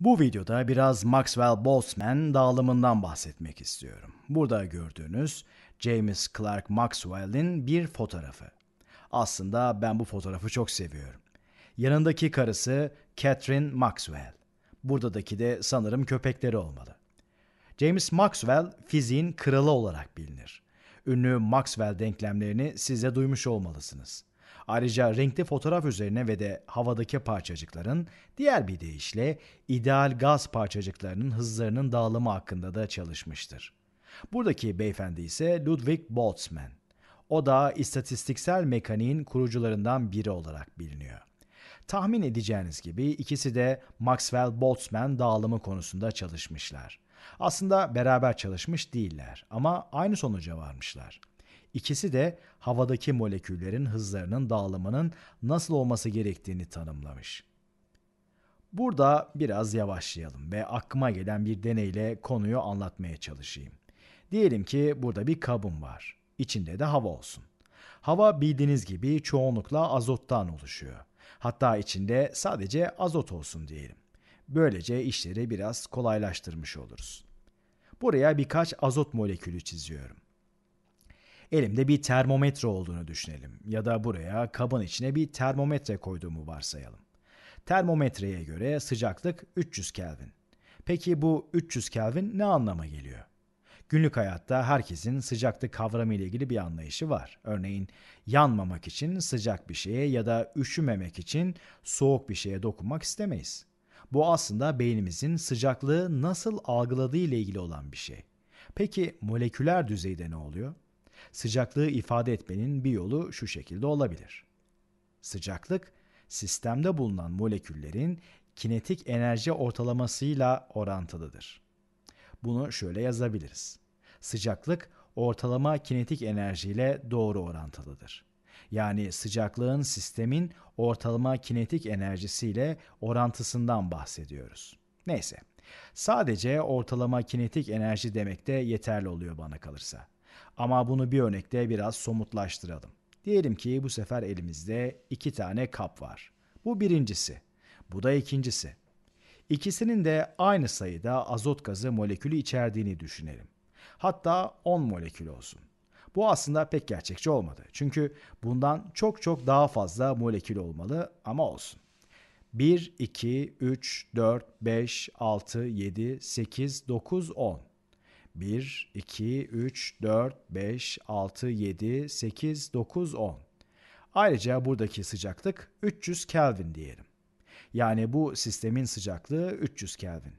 Bu videoda biraz Maxwell Boltzmann dağılımından bahsetmek istiyorum. Burada gördüğünüz James Clerk Maxwell'in bir fotoğrafı. Aslında ben bu fotoğrafı çok seviyorum. Yanındaki karısı Catherine Maxwell. Buradaki de sanırım köpekleri olmalı. James Maxwell fiziğin kralı olarak bilinir. Ünlü Maxwell denklemlerini size duymuş olmalısınız. Ayrıca renkli fotoğraf üzerine ve de havadaki parçacıkların diğer bir deyişle ideal gaz parçacıklarının hızlarının dağılımı hakkında da çalışmıştır. Buradaki beyefendi ise Ludwig Boltzmann. O da istatistiksel mekaniğin kurucularından biri olarak biliniyor. Tahmin edeceğiniz gibi ikisi de Maxwell Boltzmann dağılımı konusunda çalışmışlar. Aslında beraber çalışmış değiller ama aynı sonuca varmışlar. İkisi de havadaki moleküllerin hızlarının dağılımının nasıl olması gerektiğini tanımlamış. Burada biraz yavaşlayalım ve aklıma gelen bir deneyle konuyu anlatmaya çalışayım. Diyelim ki burada bir kabım var. İçinde de hava olsun. Hava bildiğiniz gibi çoğunlukla azottan oluşuyor. Hatta içinde sadece azot olsun diyelim. Böylece işleri biraz kolaylaştırmış oluruz. Buraya birkaç azot molekülü çiziyorum. Elimde bir termometre olduğunu düşünelim ya da buraya kabın içine bir termometre koyduğumu varsayalım. Termometreye göre sıcaklık 300 Kelvin. Peki bu 300 Kelvin ne anlama geliyor? Günlük hayatta herkesin sıcaklık kavramı ile ilgili bir anlayışı var. Örneğin yanmamak için sıcak bir şeye ya da üşümemek için soğuk bir şeye dokunmak istemeyiz. Bu aslında beynimizin sıcaklığı nasıl algıladığı ile ilgili olan bir şey. Peki moleküler düzeyde ne oluyor? Sıcaklığı ifade etmenin bir yolu şu şekilde olabilir. Sıcaklık, sistemde bulunan moleküllerin kinetik enerji ortalamasıyla orantılıdır. Bunu şöyle yazabiliriz. Sıcaklık ortalama kinetik enerjiyle doğru orantılıdır. Yani sıcaklığın sistemin ortalama kinetik enerjisiyle orantısından bahsediyoruz. Neyse, sadece ortalama kinetik enerji demek de yeterli oluyor bana kalırsa. Ama bunu bir örnekte biraz somutlaştıralım. Diyelim ki bu sefer elimizde iki tane kap var. Bu birincisi. Bu da ikincisi. İkisinin de aynı sayıda azot gazı molekülü içerdiğini düşünelim. Hatta 10 molekül olsun. Bu aslında pek gerçekçi olmadı. Çünkü bundan çok çok daha fazla molekül olmalı ama olsun. 1, 2, 3, 4, 5, 6, 7, 8, 9, 10. 1, 2, 3, 4, 5, 6, 7, 8, 9, 10. Ayrıca buradaki sıcaklık 300 Kelvin diyelim. Yani bu sistemin sıcaklığı 300 Kelvin.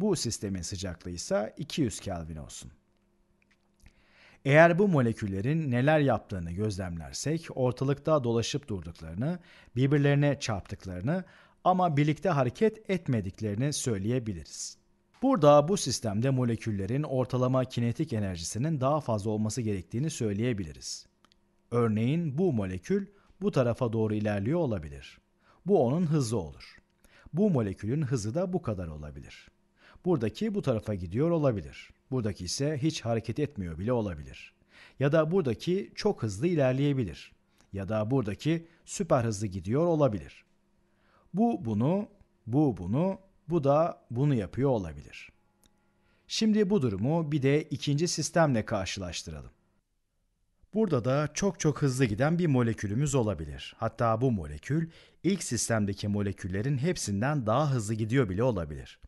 Bu sistemin sıcaklığı ise 200 Kelvin olsun. Eğer bu moleküllerin neler yaptığını gözlemlersek ortalıkta dolaşıp durduklarını, birbirlerine çarptıklarını ama birlikte hareket etmediklerini söyleyebiliriz. Burada bu sistemde moleküllerin ortalama kinetik enerjisinin daha fazla olması gerektiğini söyleyebiliriz. Örneğin bu molekül bu tarafa doğru ilerliyor olabilir. Bu onun hızı olur. Bu molekülün hızı da bu kadar olabilir. Buradaki bu tarafa gidiyor olabilir. Buradaki ise hiç hareket etmiyor bile olabilir. Ya da buradaki çok hızlı ilerleyebilir. Ya da buradaki süper hızlı gidiyor olabilir. Bu bunu, bu bunu, bu da bunu yapıyor olabilir. Şimdi bu durumu bir de ikinci sistemle karşılaştıralım. Burada da çok çok hızlı giden bir molekülümüz olabilir. Hatta bu molekül ilk sistemdeki moleküllerin hepsinden daha hızlı gidiyor bile olabilir.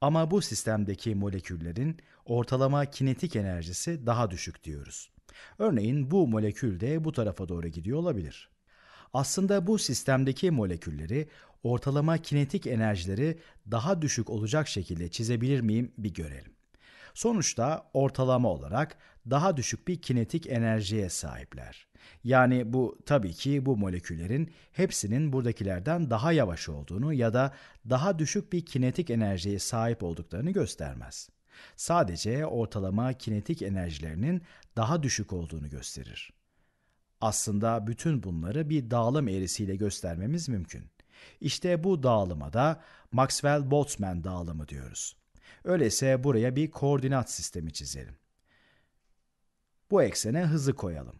Ama bu sistemdeki moleküllerin ortalama kinetik enerjisi daha düşük diyoruz. Örneğin bu molekül de bu tarafa doğru gidiyor olabilir. Aslında bu sistemdeki molekülleri ortalama kinetik enerjileri daha düşük olacak şekilde çizebilir miyim bir görelim. Sonuçta ortalama olarak daha düşük bir kinetik enerjiye sahipler. Yani bu tabii ki bu moleküllerin hepsinin buradakilerden daha yavaş olduğunu ya da daha düşük bir kinetik enerjiye sahip olduklarını göstermez. Sadece ortalama kinetik enerjilerinin daha düşük olduğunu gösterir. Aslında bütün bunları bir dağılım eğrisiyle göstermemiz mümkün. İşte bu dağılıma da Maxwell-Boltzmann dağılımı diyoruz. Öyleyse buraya bir koordinat sistemi çizelim. Bu eksene hızı koyalım.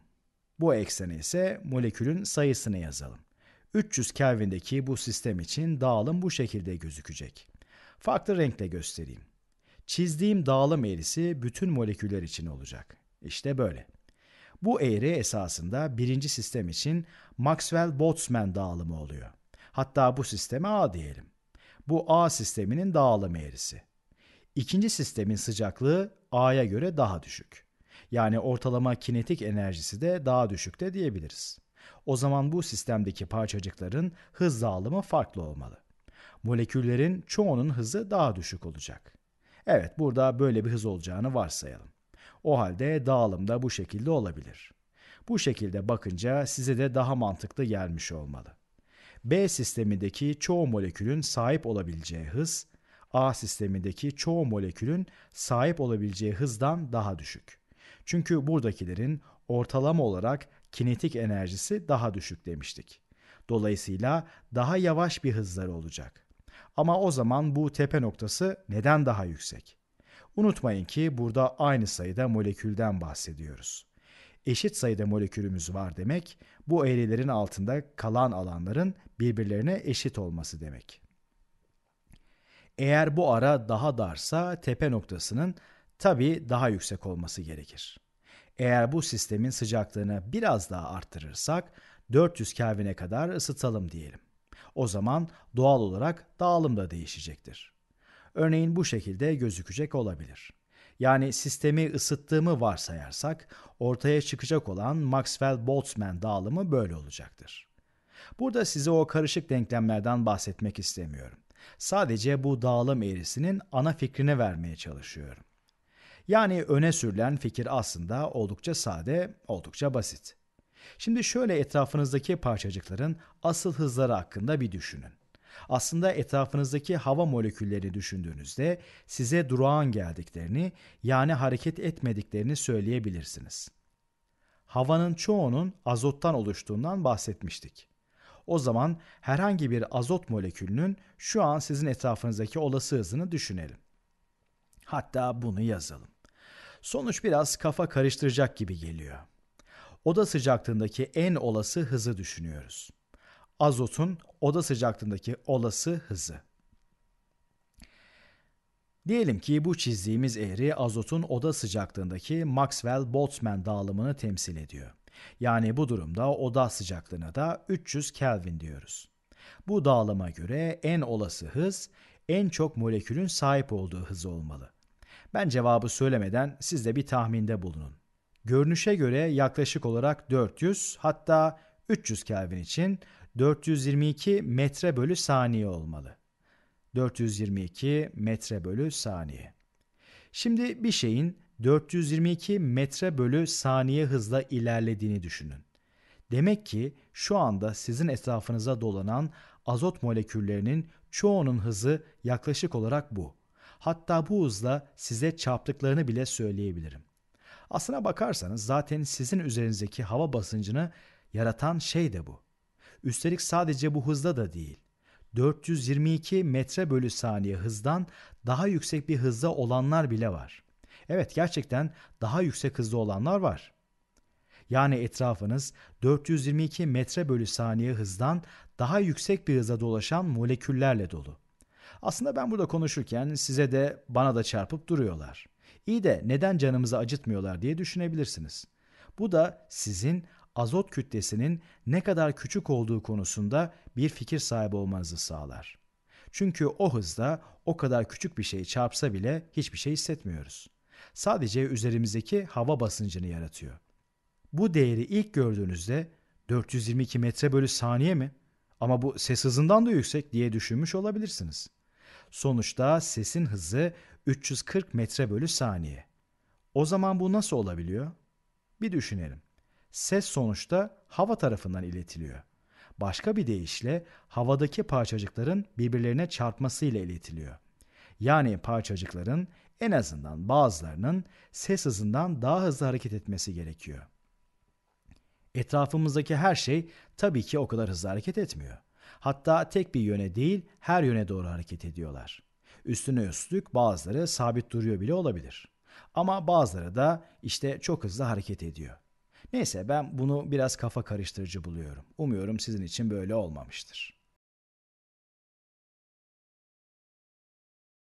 Bu eksene ise molekülün sayısını yazalım. 300 Kelvin'deki bu sistem için dağılım bu şekilde gözükecek. Farklı renkle göstereyim. Çizdiğim dağılım eğrisi bütün moleküller için olacak. İşte böyle. Bu eğri esasında birinci sistem için Maxwell-Boltzmann dağılımı oluyor. Hatta bu sisteme A diyelim. Bu A sisteminin dağılım eğrisi. İkinci sistemin sıcaklığı A'ya göre daha düşük. Yani ortalama kinetik enerjisi de daha düşük de diyebiliriz. O zaman bu sistemdeki parçacıkların hız dağılımı farklı olmalı. Moleküllerin çoğunun hızı daha düşük olacak. Evet, burada böyle bir hız olacağını varsayalım. O halde dağılım da bu şekilde olabilir. Bu şekilde bakınca size de daha mantıklı gelmiş olmalı. B sistemindeki çoğu molekülün sahip olabileceği hız, A sistemindeki çoğu molekülün sahip olabileceği hızdan daha düşük. Çünkü buradakilerin ortalama olarak kinetik enerjisi daha düşük demiştik. Dolayısıyla daha yavaş bir hızları olacak. Ama o zaman bu tepe noktası neden daha yüksek? Unutmayın ki burada aynı sayıda molekülden bahsediyoruz. Eşit sayıda molekülümüz var demek, bu eğrilerin altında kalan alanların birbirlerine eşit olması demek. Eğer bu ara daha darsa tepe noktasının tabii daha yüksek olması gerekir. Eğer bu sistemin sıcaklığını biraz daha arttırırsak 400 Kelvin'e kadar ısıtalım diyelim. O zaman doğal olarak dağılım da değişecektir örneğin bu şekilde gözükecek olabilir. Yani sistemi ısıttığımı varsayarsak ortaya çıkacak olan Maxwell-Boltzmann dağılımı böyle olacaktır. Burada size o karışık denklemlerden bahsetmek istemiyorum. Sadece bu dağılım eğrisinin ana fikrini vermeye çalışıyorum. Yani öne sürülen fikir aslında oldukça sade, oldukça basit. Şimdi şöyle etrafınızdaki parçacıkların asıl hızları hakkında bir düşünün. Aslında etrafınızdaki hava molekülleri düşündüğünüzde size durağan geldiklerini yani hareket etmediklerini söyleyebilirsiniz. Havanın çoğunun azottan oluştuğundan bahsetmiştik. O zaman herhangi bir azot molekülünün şu an sizin etrafınızdaki olası hızını düşünelim. Hatta bunu yazalım. Sonuç biraz kafa karıştıracak gibi geliyor. Oda sıcaklığındaki en olası hızı düşünüyoruz azotun oda sıcaklığındaki olası hızı. Diyelim ki bu çizdiğimiz eğri azotun oda sıcaklığındaki Maxwell-Boltzmann dağılımını temsil ediyor. Yani bu durumda oda sıcaklığına da 300 Kelvin diyoruz. Bu dağılıma göre en olası hız en çok molekülün sahip olduğu hız olmalı. Ben cevabı söylemeden siz de bir tahminde bulunun. Görünüşe göre yaklaşık olarak 400 hatta 300 Kelvin için 422 metre bölü saniye olmalı. 422 metre bölü saniye. Şimdi bir şeyin 422 metre bölü saniye hızla ilerlediğini düşünün. Demek ki şu anda sizin etrafınıza dolanan azot moleküllerinin çoğunun hızı yaklaşık olarak bu. Hatta bu hızla size çarptıklarını bile söyleyebilirim. Aslına bakarsanız zaten sizin üzerinizdeki hava basıncını yaratan şey de bu. Üstelik sadece bu hızda da değil. 422 metre bölü saniye hızdan daha yüksek bir hızda olanlar bile var. Evet gerçekten daha yüksek hızda olanlar var. Yani etrafınız 422 metre bölü saniye hızdan daha yüksek bir hızda dolaşan moleküllerle dolu. Aslında ben burada konuşurken size de bana da çarpıp duruyorlar. İyi de neden canımızı acıtmıyorlar diye düşünebilirsiniz. Bu da sizin azot kütlesinin ne kadar küçük olduğu konusunda bir fikir sahibi olmanızı sağlar. Çünkü o hızda o kadar küçük bir şey çarpsa bile hiçbir şey hissetmiyoruz. Sadece üzerimizdeki hava basıncını yaratıyor. Bu değeri ilk gördüğünüzde 422 metre bölü saniye mi? Ama bu ses hızından da yüksek diye düşünmüş olabilirsiniz. Sonuçta sesin hızı 340 metre bölü saniye. O zaman bu nasıl olabiliyor? Bir düşünelim ses sonuçta hava tarafından iletiliyor. Başka bir deyişle havadaki parçacıkların birbirlerine çarpmasıyla iletiliyor. Yani parçacıkların en azından bazılarının ses hızından daha hızlı hareket etmesi gerekiyor. Etrafımızdaki her şey tabii ki o kadar hızlı hareket etmiyor. Hatta tek bir yöne değil her yöne doğru hareket ediyorlar. Üstüne üstlük bazıları sabit duruyor bile olabilir. Ama bazıları da işte çok hızlı hareket ediyor. Neyse ben bunu biraz kafa karıştırıcı buluyorum. Umuyorum sizin için böyle olmamıştır.